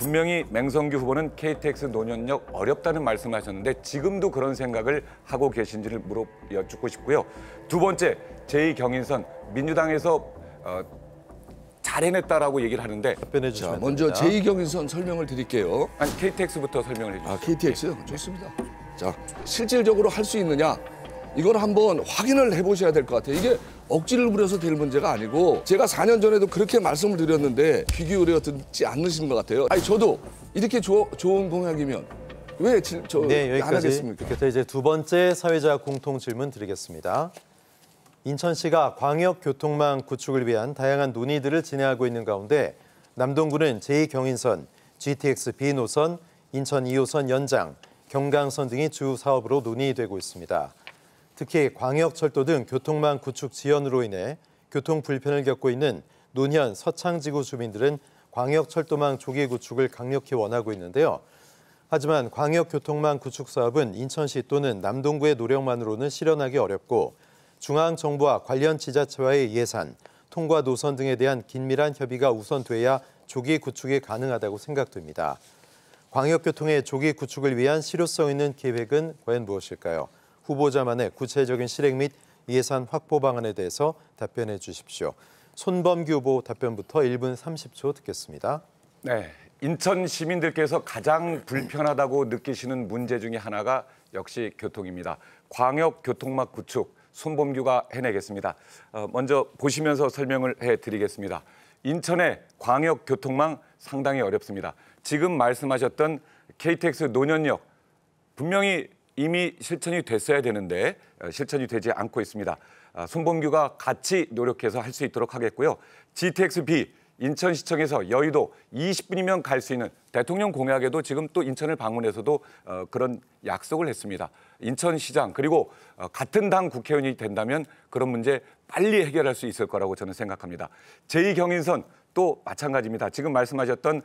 분명히 맹성규 후보는 KTX 노년역 어렵다는 말씀 하셨는데 지금도 그런 생각을 하고 계신지를 물어 여쭙고 싶고요. 두 번째, 제2경인선 민주당에서 어, 잘 해냈다라고 얘기를 하는데 답변해 주시면 자, 먼저 제2경인선 설명을 드릴게요. 아니, KTX부터 설명을 해주세요. 아, KTX요? 예. 좋습니다. 자, 실질적으로 할 수 있느냐? 이걸 한번 확인을 해보셔야 될 것 같아요. 이게 억지를 부려서 될 문제가 아니고 제가 4년 전에도 그렇게 말씀을 드렸는데 귀 기울여 듣지 않으신 것 같아요. 아니 저도 이렇게 조, 좋은 공약이면 왜 저, 네, 여기까지, 안 하겠습니까? 그래서 이제 두 번째 사회자 공통 질문 드리겠습니다. 인천시가 광역교통망 구축을 위한 다양한 논의들을 진행하고 있는 가운데 남동구는 제2경인선, GTX B 노선, 인천 2호선 연장, 경강선 등이 주 사업으로 논의되고 있습니다. 특히 광역철도 등 교통망 구축 지연으로 인해 교통 불편을 겪고 있는 논현 서창지구 주민들은 광역철도망 조기 구축을 강력히 원하고 있는데요. 하지만 광역교통망 구축 사업은 인천시 또는 남동구의 노력만으로는 실현하기 어렵고 중앙정부와 관련 지자체와의 예산, 통과 노선 등에 대한 긴밀한 협의가 우선돼야 조기 구축이 가능하다고 생각됩니다. 광역교통의 조기 구축을 위한 실효성 있는 계획은 과연 무엇일까요? 후보자만의 구체적인 실행 및 예산 확보 방안에 대해서 답변해 주십시오. 손범규 후보 답변부터 1분 30초 듣겠습니다. 네, 인천 시민들께서 가장 불편하다고 느끼시는 문제 중의 하나가 역시 교통입니다. 광역교통막 구축, 손범규가 해내겠습니다. 어, 먼저 보시면서 설명을 해드리겠습니다. 인천의 광역교통망 상당히 어렵습니다. 지금 말씀하셨던 KTX 노년역 분명히 이미 실천이 됐어야 되는데 어, 실천이 되지 않고 있습니다. 손범규가 아, 같이 노력해서 할 수 있도록 하겠고요. GTX-B 인천시청에서 여의도 20분이면 갈 수 있는 대통령 공약에도 지금 또 인천을 방문해서도 어, 그런 약속을 했습니다. 인천시장 그리고 어, 같은 당 국회의원이 된다면 그런 문제 빨리 해결할 수 있을 거라고 저는 생각합니다. 제2경인선 또 마찬가지입니다. 지금 말씀하셨던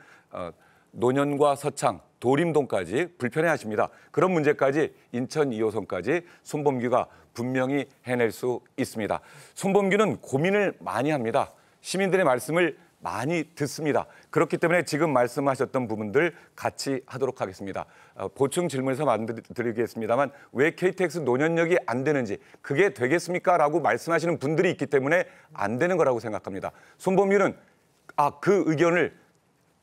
노년과 서창, 도림동까지 불편해하십니다. 그런 문제까지 인천 2호선까지 손범규가 분명히 해낼 수 있습니다. 손범규는 고민을 많이 합니다. 시민들의 말씀을 많이 듣습니다. 그렇기 때문에 지금 말씀하셨던 부분들 같이 하도록 하겠습니다. 어, 보충 질문에서 만드리겠습니다만 왜 KTX 노년역이 안 되는지 그게 되겠습니까? 라고 말씀하시는 분들이 있기 때문에 안 되는 거라고 생각합니다. 손범유는 아, 그 의견을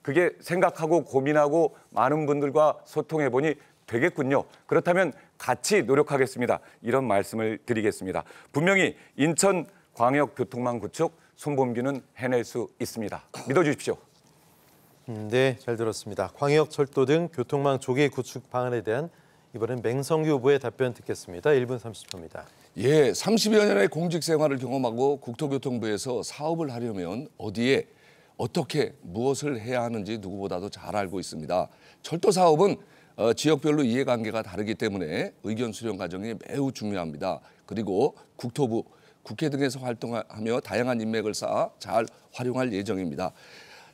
그게 생각하고 고민하고 많은 분들과 소통해 보니 되겠군요. 그렇다면 같이 노력하겠습니다. 이런 말씀을 드리겠습니다. 분명히 인천 광역교통망 구축 손범규는 해낼 수 있습니다. 믿어주십시오. 음, 네, 잘 들었습니다. 광역철도 등 교통망 조기 구축 방안에 대한 이번엔 맹성규 후보의 답변 듣겠습니다. 1분 30초입니다. 예, 30여 년의 공직 생활을 경험하고 국토교통부에서 사업을 하려면 어디에 어떻게 무엇을 해야 하는지 누구보다도 잘 알고 있습니다. 철도 사업은 어, 지역별로 이해관계가 다르기 때문에 의견 수렴 과정이 매우 중요합니다. 그리고 국토부, 국회 등에서 활동하며 다양한 인맥을 쌓아 잘 활용할 예정입니다.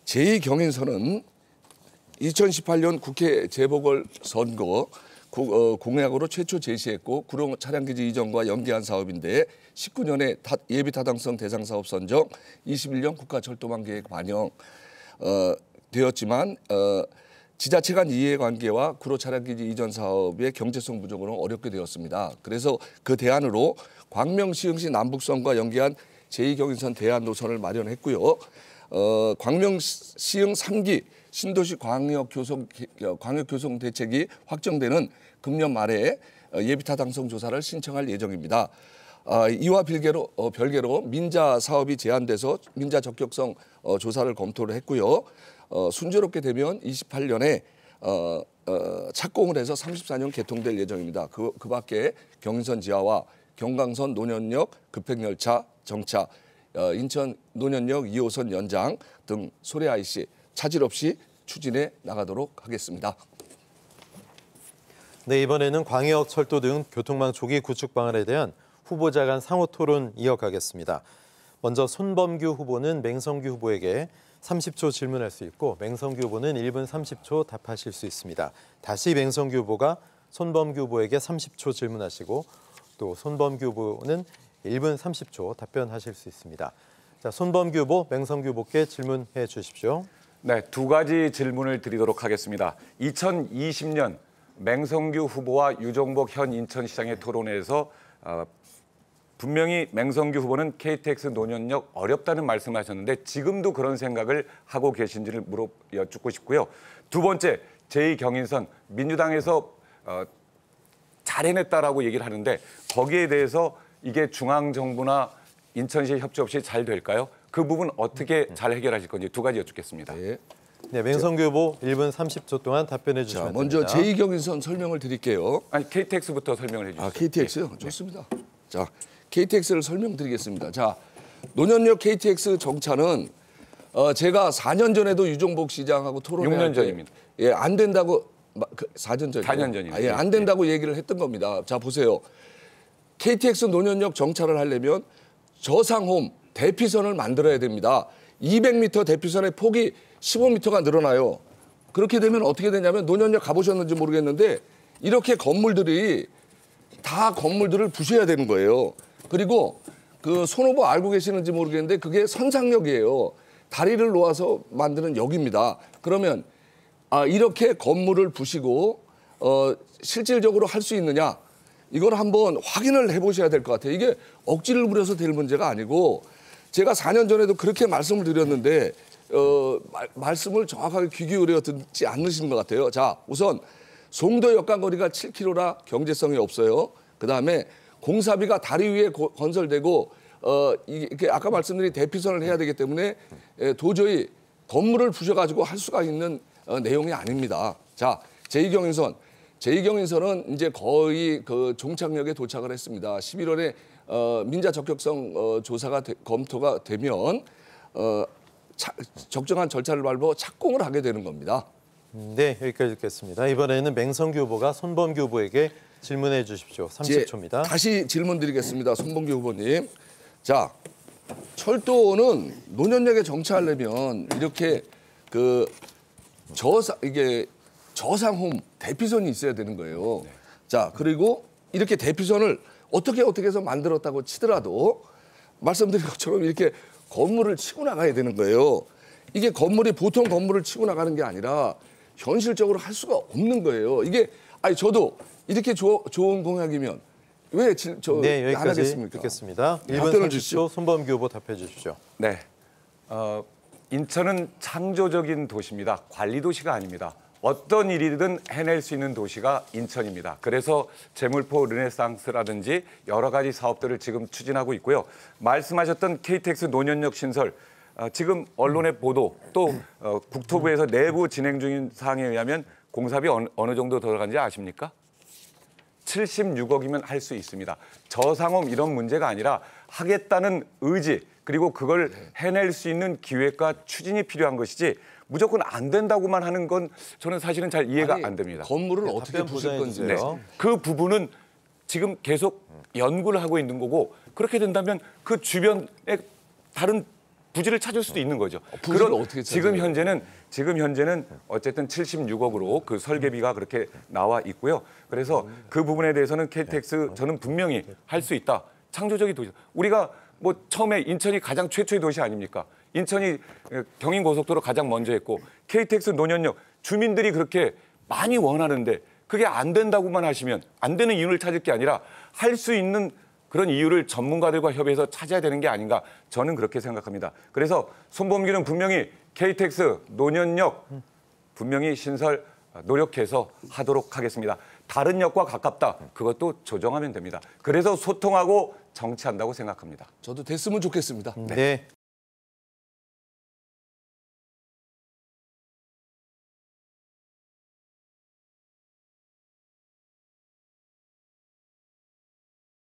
제2경인선은 2018년 국회 재보궐선거 어, 공약으로 최초 제시했고 구룡 차량 기지 이전과 연계한 사업인데 19년에 예비 타당성 대상 사업 선정, 21년 국가 철도망 계획 반영 어, 되었지만 어, 지자체 간 이해관계와 구로 차량기지 이전 사업의 경제성 부족으로 어렵게 되었습니다. 그래서 그 대안으로 광명시흥시 남북선과 연계한 제2경인선 대안 노선을 마련했고요. 어, 광명시흥 3기 신도시 광역교성, 어, 광역교성 대책이 확정되는 금년 말에 어, 예비타 당성 조사를 신청할 예정입니다. 아, 이와 별개로, 어, 별개로 민자 사업이 제한돼서 민자 적격성 어, 조사를 검토를 했고요. 어, 순조롭게 되면 28년에 어, 어, 착공을 해서 34년 개통될 예정입니다. 그, 그 밖에 경인선 지하와 경강선 노년역 급행열차 정차 어, 인천 노년역 2호선 연장 등 소래 IC 차질 없이 추진해 나가도록 하겠습니다. 네, 이번에는 광역, 철도 등 교통망 조기 구축 방안에 대한 후보자 간 상호 토론 이어가겠습니다. 먼저 손범규 후보는 맹성규 후보에게 30초 질문할 수 있고 맹성규 후보는 1분 30초 답하실 수 있습니다. 다시 맹성규 후보가 손범규 후보에게 30초 질문하시고 또 손범규 후보는 1분 30초 답변하실 수 있습니다. 자, 손범규 후보, 맹성규 후보께 질문해 주십시오. 네, 두 가지 질문을 드리도록 하겠습니다. 2020년 맹성규 후보와 유종복 현 인천시장의 토론회에서 어, 분명히 맹성규 후보는 KTX 노년역 어렵다는 말씀 하셨는데 지금도 그런 생각을 하고 계신지를 물어 여쭙고 싶고요. 두 번째, 제2경인선 민주당에서 어, 잘 해냈다라고 얘기를 하는데 거기에 대해서 이게 중앙 정부나 인천시 협조 없이 잘 될까요? 그 부분 어떻게 잘 해결하실 건지 두 가지 여쭙겠습니다. 네. 네, 맹성규 후보 1분 30초 동안 답변해 주시면 자, 먼저 됩니다. 제2경인선 설명을 드릴게요. 아니, KTX부터 설명을 해 주세요. 아, KTX요? 네. 좋습니다. 자, KTX를 설명드리겠습니다. 자, 논현역 KTX 정차는 어, 제가 4년 전에도 유종복 시장하고 토론을 6년 전입니다. 예, 안 된다고 4년 전 4년 전입니다. 아, 예, 안 예. 된다고 네. 얘기를 했던 겁니다. 자, 보세요. KTX 논현역 정차를 하려면 저상홈 대피선을 만들어야 됩니다. 200m 대피선의 폭이 15m가 늘어나요. 그렇게 되면 어떻게 되냐면 논현역 가보셨는지 모르겠는데 이렇게 건물들이 다 건물들을 부셔야 되는 거예요. 그리고 그 손오보 알고 계시는지 모르겠는데 그게 선상역이에요. 다리를 놓아서 만드는 역입니다. 그러면 아 이렇게 건물을 부시고 어 실질적으로 할 수 있느냐? 이걸 한번 확인을 해보셔야 될 것 같아요. 이게 억지를 부려서 될 문제가 아니고 제가 4년 전에도 그렇게 말씀을 드렸는데 어, 말, 말씀을 정확하게 귀 기울여 듣지 않으신 것 같아요. 자, 우선 송도 역간 거리가 7km라 경제성이 없어요. 그다음에 공사비가 다리 위에 고, 건설되고 어, 이게 아까 말씀드린 대피선을 해야 되기 때문에 에, 예, 도저히 건물을 부셔가지고 할 수가 있는 어, 내용이 아닙니다. 자, 제2경인선 제2경인선은 이제 거의 그 종착역에 도착을 했습니다. 11월에 어, 민자 적격성 어, 조사가 되, 검토가 되면 어, 차, 적정한 절차를 밟아 착공을 하게 되는 겁니다. 네, 여기까지 듣겠습니다. 이번에는 맹성규 후보가 손범규 후보에게 질문해 주십시오. 30초입니다. 예, 다시 질문 드리겠습니다. 손범규 후보님. 자, 철도는 노년역에 정차하려면 이렇게 그 저사 이게 저상홈 대피선이 있어야 되는 거예요. 네. 자 그리고 이렇게 대피선을 어떻게 어떻게 해서 만들었다고 치더라도 말씀드린 것처럼 이렇게 건물을 치고 나가야 되는 거예요. 이게 건물이 보통 건물을 치고 나가는 게 아니라 현실적으로 할 수가 없는 거예요. 이게 아니 저도 이렇게 조, 좋은 공약이면 왜저 네, 여 하겠습니까? 듣겠습니다. 답변을 주시죠 손범규 후보 답해 주십시오. 네. 어, 인천은 창조적인 도시입니다. 관리 도시가 아닙니다. 어떤 일이든 해낼 수 있는 도시가 인천입니다. 그래서 재물포 르네상스라든지 여러 가지 사업들을 지금 추진하고 있고요. 말씀하셨던 KTX 노년역 신설, 어, 지금 언론의 보도 또 어, 국토부에서 내부 진행 중인 사항에 의하면 공사비 어느 정도 들어간지 아십니까? 76억이면 할 수 있습니다. 저상업 이런 문제가 아니라 하겠다는 의지, 그리고 그걸 네. 해낼 수 있는 기획과 추진이 필요한 것이지 무조건 안 된다고만 하는 건 저는 사실은 잘 이해가 아니, 안 됩니다. 건물을 네, 어떻게 부실 건지요? 네. 그 부분은 지금 계속 연구를 하고 있는 거고 그렇게 된다면 그 주변에 다른 부지를 찾을 수도 있는 거죠. 어, 그런 어떻게 지금 현재는 지금 현재는 어쨌든 76억으로 그 설계비가 그렇게 나와 있고요. 그래서 그 부분에 대해서는 KTX 네. 저는 분명히 할 수 있다. 창조적인 도 우리가 뭐 처음에 인천이 가장 최초의 도시 아닙니까? 인천이 경인 고속도로 가장 먼저 했고 KTX 노년역 주민들이 그렇게 많이 원하는데 그게 안 된다고만 하시면 안 되는 이유를 찾을 게 아니라 할 수 있는 그런 이유를 전문가들과 협의해서 찾아야 되는 게 아닌가 저는 그렇게 생각합니다. 그래서 손범규는 분명히 KTX 노년역 분명히 신설 아, 노력해서 하도록 하겠습니다. 다른 역과 가깝다. 그것도 조정하면 됩니다. 그래서 소통하고 정치한다고 생각합니다. 저도 됐으면 좋겠습니다. 네.